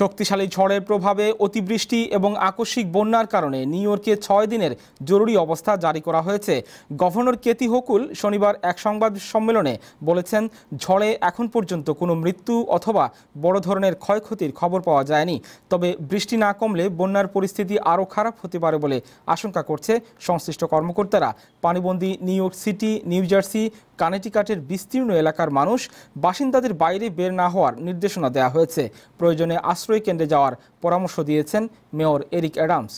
শক্তিশালী ঝড়ের প্রভাবে অতিবৃষ্টি এবং আকস্মিক বন্যার কারণে নিউ ইয়র্কে ছয় দিনের জরুরি অবস্থা জারি করা হয়েছে গভর্নর কেতি হকুল শনিবার এক সংবাদ সম্মেলনে বলেছেন ঝড়ে এখন পর্যন্ত কোনো মৃত্যু অথবা বড় ধরনের ক্ষয়ক্ষতির খবর পাওয়া যায়নি তবে বৃষ্টি না কমলে বন্যার পরিস্থিতি আরও খারাপ হতে পারে বলে আশঙ্কা করছে সংশ্লিষ্ট কর্মকর্তারা পানিবন্দী New York city New Jersey কানেটিকাটের বিস্তীর্ণ এলাকার মানুষ বাসিন্দাদের বাইরে বের না হওয়ার নির্দেশনা দেওয়া হয়েছে প্রয়োজনে আশ্রয় কেন্দ্রে যাওয়ার পরামর্শ দিয়েছেন মেয়র এরিক অ্যাডামস